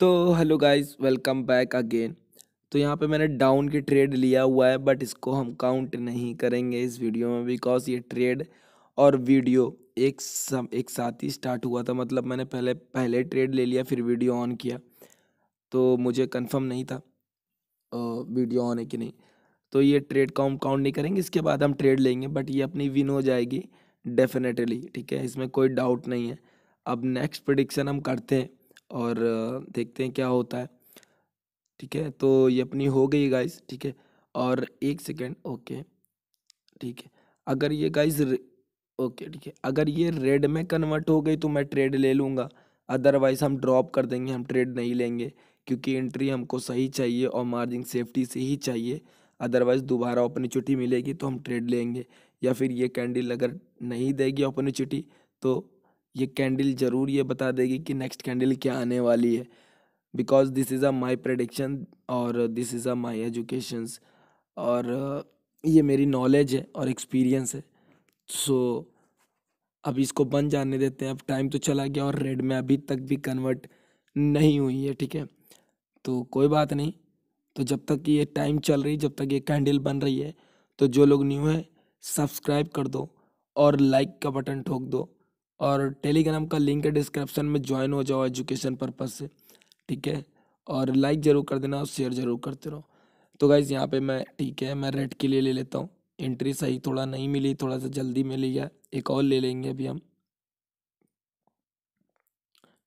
तो hello guys welcome back again तो यहाँ पे मैंने डाउन की ट्रेड लिया हुआ है बट इसको हम काउंट नहीं करेंगे इस वीडियो में बिकॉज ये ट्रेड और वीडियो एक सम एक साथ ही स्टार्ट हुआ था मतलब मैंने पहले पहले ट्रेड ले लिया फिर वीडियो ऑन किया तो मुझे कंफर्म नहीं था वीडियो ऑन है कि नहीं तो ये ट्रेड का काउंट नहीं करेंगे इसके बाद हम ट्रेड लेंगे बट ये अपनी विन हो जाएगी डेफिनेटली ठीक है इसमें कोई डाउट नहीं है अब नेक्स्ट प्रडिक्शन हम करते हैं और देखते हैं क्या होता है ठीक है तो ये अपनी हो गई गाइस ठीक है और एक सेकेंड ओके ठीक है अगर ये गाइस ओके ठीक है अगर ये रेड में कन्वर्ट हो गई तो मैं ट्रेड ले लूँगा अदरवाइज़ हम ड्रॉप कर देंगे हम ट्रेड नहीं लेंगे क्योंकि एंट्री हमको सही चाहिए और मार्जिन सेफ्टी से ही चाहिए अदरवाइज़ दोबारा अपॉर्चुनिटी मिलेगी तो हम ट्रेड लेंगे या फिर ये कैंडल अगर नहीं देगी अपॉर्चुनिटी तो ये कैंडल ज़रूर ये बता देगी कि नेक्स्ट कैंडल क्या आने वाली है because this is a my prediction और this is a my educations और uh, ये मेरी नॉलेज है और एक्सपीरियंस है सो so, अब इसको बन जाने देते हैं अब टाइम तो चला गया और रेड में अभी तक भी कन्वर्ट नहीं हुई है ठीक है तो कोई बात नहीं तो जब तक ये टाइम चल रही जब तक ये कैंडल बन रही है तो जो लोग न्यू है सब्सक्राइब कर दो और लाइक का बटन ठोक दो और टेलीग्राम का लिंक है डिस्क्रिप्शन में ज्वाइन हो जाओ एजुकेशन पर्पज़ से ठीक है और लाइक ज़रूर कर देना और शेयर ज़रूर करते रहो तो गाइज़ यहाँ पे मैं ठीक है मैं रेड के लिए ले लेता हूँ एंट्री सही थोड़ा नहीं मिली थोड़ा सा जल्दी मिली है एक और ले लेंगे अभी हम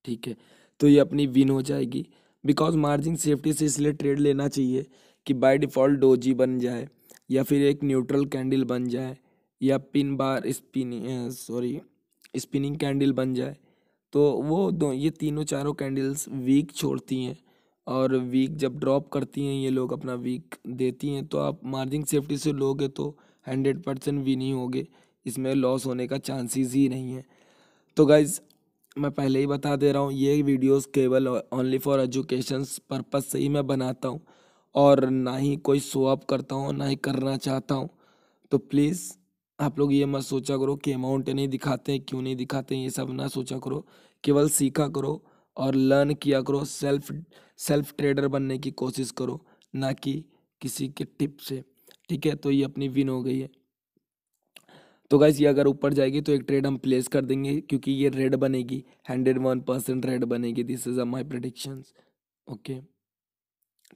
ठीक है तो ये अपनी विन हो जाएगी बिकॉज मार्जिन सेफ्टी से इसलिए ट्रेड लेना चाहिए कि बाय डिफ़ॉल्ट डोजी बन जाए या फिर एक न्यूट्रल कैंडल बन जाए या pin bar spin sorry spinning candle बन जाए तो वो दो ये तीनों चारों कैंडल्स वीक छोड़ती हैं और वीक जब ड्रॉप करती हैं ये लोग अपना वीक देती हैं तो आप मार्जिन सेफ्टी से लोगे तो हंड्रेड परसेंट भी ही होगे इसमें लॉस होने का चांसेस ही नहीं है तो गाइज मैं पहले ही बता दे रहा हूँ ये वीडियोस केवल ओनली फॉर एजुकेशन पर्पज़ से ही मैं बनाता हूँ और ना ही कोई शो अप करता हूँ ना ही करना चाहता हूँ तो प्लीज़ आप लोग ये मत सोचा करो कि अमाउंट नहीं दिखाते हैं क्यों नहीं दिखाते हैं ये सब ना सोचा करो केवल सीखा करो और लर्न किया करो सेल्फ सेल्फ ट्रेडर बनने की कोशिश करो ना कि किसी के टिप से ठीक है तो ये अपनी विन हो गई है तो गाइज ये अगर ऊपर जाएगी तो एक ट्रेड हम प्लेस कर देंगे क्योंकि ये रेड बनेगी हंड्रेड वन परसेंट रेड बनेगी this is a my predictions okay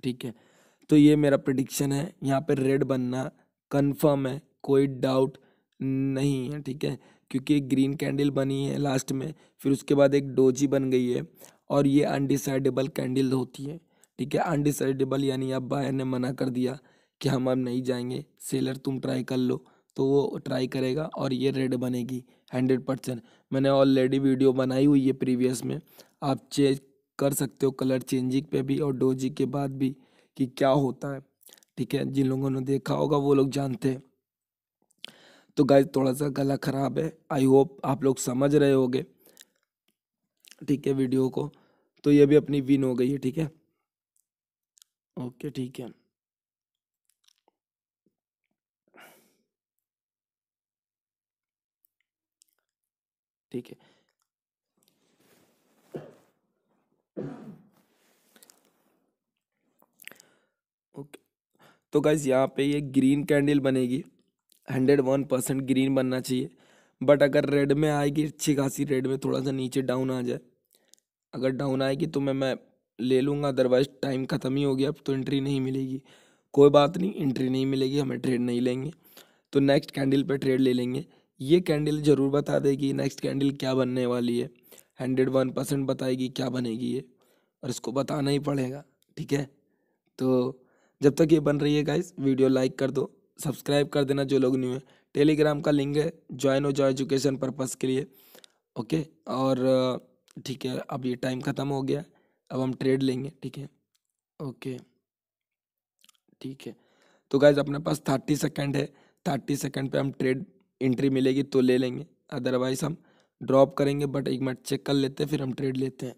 ठीक है तो ये मेरा प्रडिक्शन है यहाँ पे रेड बनना कंफर्म है कोई डाउट नहीं है ठीक है क्योंकि एक ग्रीन कैंडल बनी है लास्ट में फिर उसके बाद एक डोजी बन गई है और ये अनडिसाइडेबल कैंडल होती है ठीक है अनडिसाइडेबल यानी अब बायर ने मना कर दिया कि हम अब नहीं जाएंगे सेलर तुम ट्राई कर लो तो वो ट्राई करेगा और ये रेड बनेगी हंड्रेड परसेंट मैंने ऑलरेडी वीडियो बनाई हुई है प्रीवियस में आप चेक कर सकते हो कलर चेंजिंग पे भी और डोजी के बाद भी कि क्या होता है ठीक है जिन लोगों ने देखा होगा वो लोग जानते हैं तो गाइज थोड़ा सा गला ख़राब है आई होप आप लोग समझ रहे होगे ठीक है वीडियो को तो ये भी अपनी विन हो गई है ठीक है ओके ठीक है ठीक है ओके तो गाइज यहाँ पे ये ग्रीन कैंडल बनेगी हंड्रेड वन परसेंट ग्रीन बनना चाहिए बट अगर रेड में आएगी अच्छी खासी रेड में थोड़ा सा नीचे डाउन आ जाए अगर डाउन आएगी तो मैं मैं ले लूँगा अदरवाइज टाइम ख़त्म ही हो गया अब तो एंट्री नहीं मिलेगी कोई बात नहीं एंट्री नहीं मिलेगी हमें ट्रेड नहीं लेंगे तो नेक्स्ट कैंडल पर ट्रेड ले लेंगे ये कैंडल ज़रूर बता देगी नेक्स्ट कैंडल क्या बनने वाली है हंड्रेड वन परसेंट बताएगी क्या बनेगी ये और इसको बताना ही पड़ेगा ठीक है तो जब तक ये बन रही है गाइस वीडियो लाइक कर दो सब्सक्राइब कर देना जो लोग न्यू है टेलीग्राम का लिंक है ज्वाइन हो जाओ एजुकेशन पर्पज़ के लिए ओके और ठीक है अब ये टाइम ख़त्म हो गया अब हम ट्रेड लेंगे ठीक है ओके ठीक है तो गाइज अपने पास थर्टी सेकेंड है थर्टी सेकेंड पे हम ट्रेड इंट्री मिलेगी तो ले लेंगे अदरवाइज हम ड्रॉप करेंगे बट एक मिनट चेक कर लेते हैं फिर हम ट्रेड लेते हैं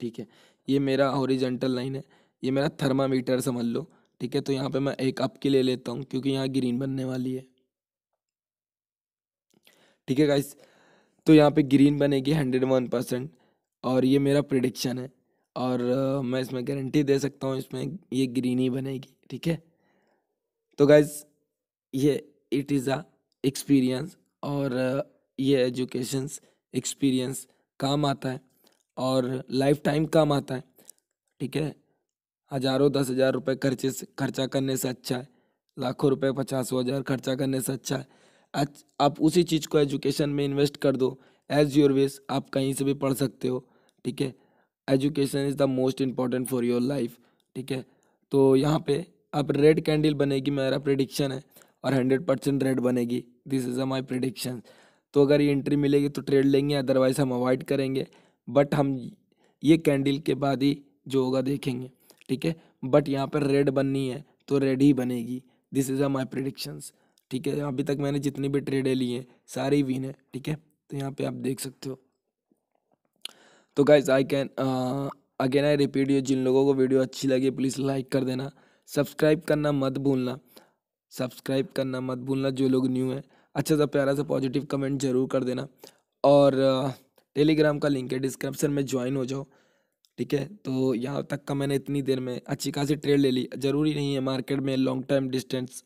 ठीक है ये मेरा ओरिजेंटल लाइन है ये मेरा थर्मामीटर समझ लो ठीक है तो यहाँ पे मैं एक अप की ले लेता हूँ क्योंकि यहाँ ग्रीन बनने वाली है ठीक है गाइस तो यहाँ पे ग्रीन बनेगी हंड्रेड वन परसेंट और ये मेरा प्रिडिक्शन है और मैं इसमें गारंटी दे सकता हूँ इसमें ये ग्रीन ही बनेगी ठीक है तो गाइज ये इट इज़ आ एक्सपीरियंस और ये एजुकेशंस एक्सपीरियंस काम आता है और लाइफ टाइम कम आता है ठीक है हज़ारों दस हज़ार रुपये खर्चे से खर्चा करने से अच्छा है लाखों रुपए पचासों हज़ार खर्चा करने से अच्छा है आप उसी चीज़ को एजुकेशन में इन्वेस्ट कर दो एज योर वेस आप कहीं से भी पढ़ सकते हो ठीक है education is the most important for your life ठीक है तो यहाँ पे अब रेड कैंडल बनेगी मेरा प्रिडिक्शन है और हंड्रेड परसेंट रेड बनेगी this is a my prediction तो अगर ये एंट्री मिलेगी तो ट्रेड लेंगे अदरवाइज हम अवॉइड करेंगे बट हम ये कैंडल के बाद ही जो होगा देखेंगे ठीक है बट यहाँ पर रेड बननी है तो रेड ही बनेगी this is are my predictions ठीक है अभी तक मैंने जितनी भी ट्रेडें ली हैं सारी भी है ठीक है तो यहाँ पे आप देख सकते हो तो guys I can again I repeat you जिन लोगों को वीडियो अच्छी लगी प्लीज़ लाइक कर देना सब्सक्राइब करना मत भूलना सब्सक्राइब करना मत भूलना जो लोग न्यू हैं अच्छा सा प्यारा सा पॉजिटिव कमेंट ज़रूर कर देना और uh, टेलीग्राम का लिंक है डिस्क्रिप्शन में ज्वाइन हो जाओ ठीक है तो यहाँ तक का मैंने इतनी देर में अच्छी खासी ट्रेड ले ली ज़रूरी नहीं है मार्केट में long time distance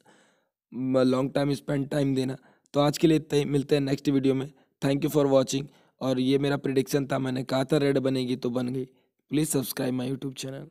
long time spend time देना तो आज के लिए इतना ही मिलते हैं नेक्स्ट वीडियो में थैंक यू फॉर वॉचिंग और ये मेरा प्रिडिक्शन था मैंने कहा था रेड बनेगी तो बन गई please subscribe my YouTube channel